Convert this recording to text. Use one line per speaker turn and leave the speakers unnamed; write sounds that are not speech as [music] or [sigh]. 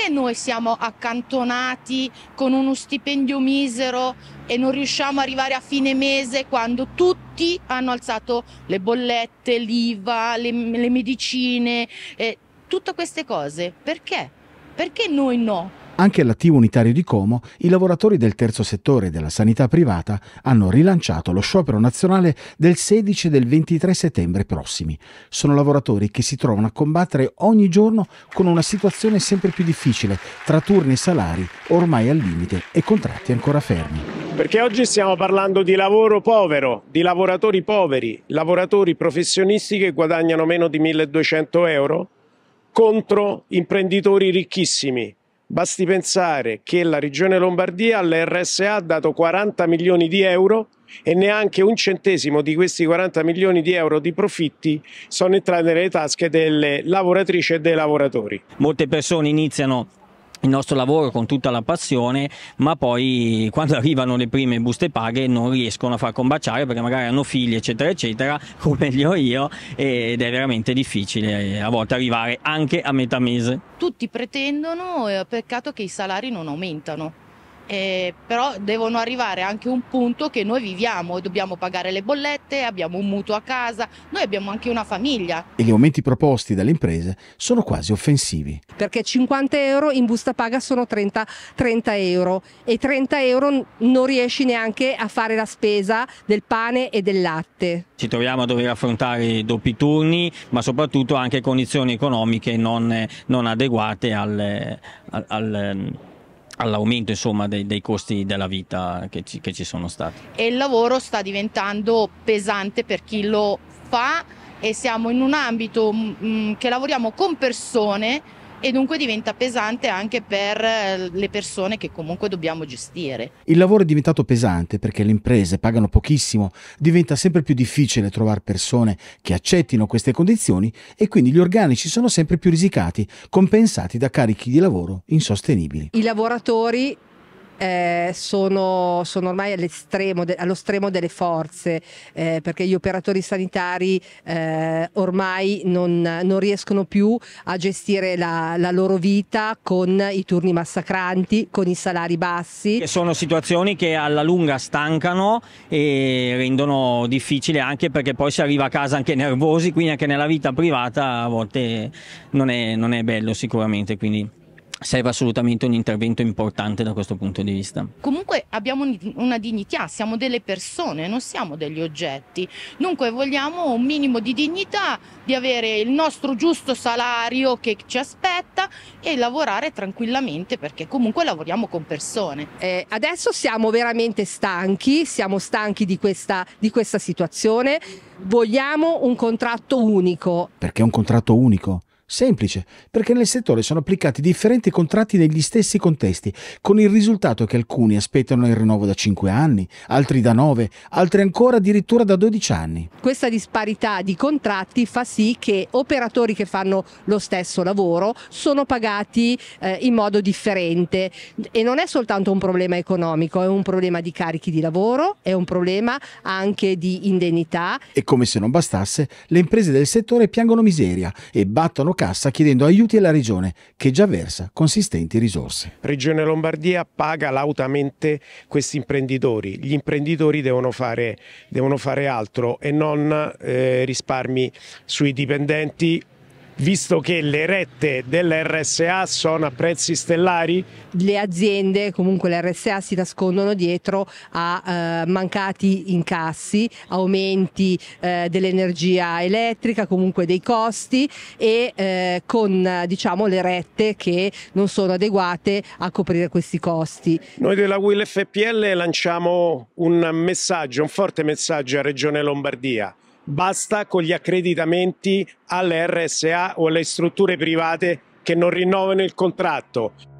perché noi siamo accantonati con uno stipendio misero e non riusciamo ad arrivare a fine mese quando tutti hanno alzato le bollette, l'IVA, le, le medicine, eh, tutte queste cose? Perché? Perché noi no?
Anche all'attivo unitario di Como, i lavoratori del terzo settore e della sanità privata hanno rilanciato lo sciopero nazionale del 16 e del 23 settembre prossimi. Sono lavoratori che si trovano a combattere ogni giorno con una situazione sempre più difficile, tra turni e salari ormai al limite e contratti ancora fermi.
Perché oggi stiamo parlando di lavoro povero, di lavoratori poveri, lavoratori professionisti che guadagnano meno di 1200 euro contro imprenditori ricchissimi, Basti pensare che la regione Lombardia all'RSA ha dato 40 milioni di euro e neanche un centesimo di questi 40 milioni di euro di profitti sono entrati nelle tasche delle lavoratrici e dei lavoratori.
Molte persone iniziano il nostro lavoro con tutta la passione, ma poi quando arrivano le prime buste paghe non riescono a far combaciare perché magari hanno figli, eccetera, eccetera, [laughs] come li ho io, ed è veramente difficile eh, a volte arrivare anche a metà mese.
Tutti pretendono, eh, peccato che i salari non aumentano eh, però devono arrivare anche un punto che noi viviamo, e dobbiamo pagare le bollette, abbiamo un mutuo a casa, noi abbiamo anche una famiglia.
E gli aumenti proposti dalle imprese sono quasi offensivi.
Perché 50 euro in busta paga sono 30, 30 euro e 30 euro non riesci neanche a fare la spesa del pane e del latte.
Ci troviamo a dover affrontare doppi turni, ma soprattutto anche condizioni economiche non, non adeguate al, al, al all'aumento insomma, dei, dei, costi della vita che ci, che ci sono stati.
E il lavoro sta diventando pesante per chi lo fa e siamo in un ambito mh, mm, mm, che lavoriamo con persone e dunque diventa pesante anche per eh, le persone che comunque dobbiamo gestire.
Il lavoro è diventato pesante perché le imprese pagano pochissimo, diventa sempre più difficile trovare persone che accettino queste condizioni e quindi gli organici sono sempre più risicati, compensati da carichi di lavoro insostenibili.
I lavoratori eh, sono, sono, ormai all'estremo de, allo stremo delle forze, eh, perché gli operatori sanitari eh, ormai non, non, riescono più a gestire la, la, loro vita con i turni massacranti, con i salari bassi. Che sono
situazioni che alla lunga stancano e rendono difficile anche perché poi si arriva a casa anche nervosi, quindi anche nella vita privata a volte non è, non è bello sicuramente. Quindi serve assolutamente un intervento importante da questo punto di vista.
Comunque abbiamo una dignità, siamo delle persone, non siamo degli oggetti. Dunque vogliamo un minimo di dignità, di avere il nostro giusto salario che ci aspetta e lavorare tranquillamente perché comunque lavoriamo con persone. Eh,
adesso siamo veramente stanchi, siamo stanchi di questa, di questa situazione, vogliamo un contratto unico.
Perché un contratto unico? Semplice, perché nel settore sono applicati differenti contratti negli stessi contesti, con il risultato che alcuni aspettano il rinnovo da 5 anni, altri da 9, altri ancora addirittura da 12 anni.
Questa disparità di contratti fa sì che operatori che fanno lo stesso lavoro sono pagati eh, in modo differente e non è soltanto un problema economico, è un problema di carichi di lavoro, è un problema anche di indennità.
E come se non bastasse, le imprese del settore piangono miseria e battono cassa chiedendo aiuti alla regione che già versa consistenti risorse.
Regione Lombardia paga lautamente questi imprenditori, gli imprenditori devono fare, devono fare altro e non eh, risparmi sui dipendenti visto che le rette dell'RSA sono a prezzi stellari?
Le aziende, comunque l'RSA, si nascondono dietro a eh, mancati incassi, aumenti eh, dell'energia elettrica, comunque dei costi e eh, con diciamo, le rette che non sono adeguate a coprire questi costi.
Noi della WIL FPL lanciamo un messaggio, un forte messaggio a Regione Lombardia basta con gli accreditamenti alle RSA o alle strutture private che non rinnovano il contratto.